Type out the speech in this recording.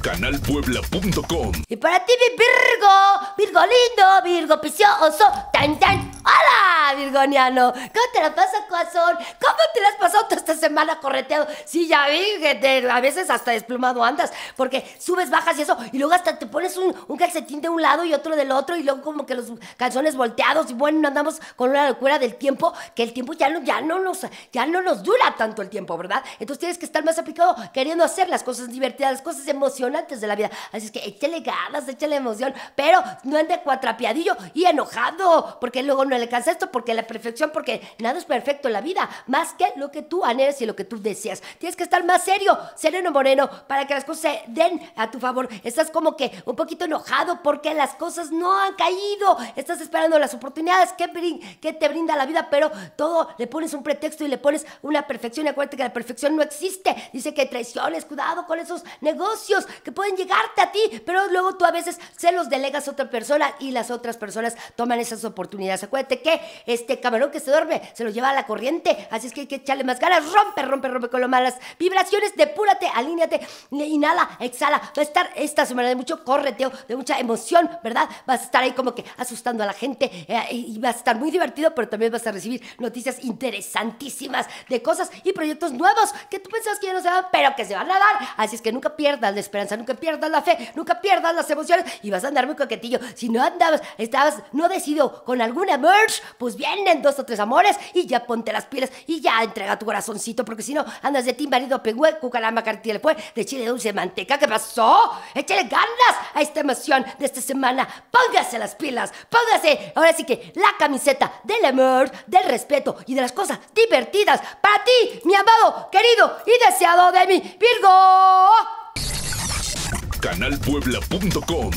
canalpuebla.com. Y para ti, mi Virgo, Virgo lindo, Virgo picioso, tan tan. ¡Hola! Virgoniano. ¿Cómo te la pasas, corazón? ¿Cómo te la has pasado toda esta semana correteado? Sí, ya vi que te, a veces hasta desplumado andas, porque subes, bajas y eso, y luego hasta te pones un, calcetín de un lado y otro del otro, y luego como que los calzones volteados, y bueno, andamos con una locura del tiempo, que el tiempo ya no, ya no nos, ya no nos dura tanto el tiempo, ¿verdad? Entonces tienes que estar más aplicado queriendo hacer las cosas divertidas, las cosas emocionantes de la vida. Así es que échale ganas, échale emoción, pero no ande cuatrapeadillo y enojado, porque luego no le cansa esto, porque porque la perfección, porque nada es perfecto en la vida, más que lo que tú anhelas y lo que tú deseas. Tienes que estar más serio, sereno moreno, para que las cosas se den a tu favor. Estás como que un poquito enojado porque las cosas no han caído. Estás esperando las oportunidades que, que te brinda la vida, pero todo le pones un pretexto y le pones una perfección. Y acuérdate que la perfección no existe. Dice que traiciones, cuidado con esos negocios que pueden llegarte a ti, pero luego tú a veces se los delegas a otra persona y las otras personas toman esas oportunidades. Acuérdate que este camarón que se duerme se lo lleva a la corriente, así es que hay que echarle más ganas, rompe, rompe, rompe con lo malas vibraciones, depúrate, alíñate, inhala, exhala, va a estar esta semana de mucho correteo, de mucha emoción, ¿verdad? Vas a estar ahí como que asustando a la gente eh, y vas a estar muy divertido, pero también vas a recibir noticias interesantísimas de cosas y proyectos nuevos que tú pensabas que ya no se van, pero que se van a dar, así es que nunca pierdas la esperanza, nunca pierdas la fe, nunca pierdas las emociones y vas a andar muy coquetillo, si no andabas, estabas no decidido con alguna merch, pues vienen dos o tres amores y ya ponte las pilas y ya entrega tu corazoncito, porque si no, andas de ti, marido pegüe, cucalamba, cartilla pues, de chile dulce manteca. ¿Qué pasó? Échale ganas a esta emoción de esta semana. Póngase las pilas, póngase ahora sí que la camiseta del amor, del respeto y de las cosas divertidas para ti, mi amado, querido y deseado de mi Virgo. Canalpuebla.com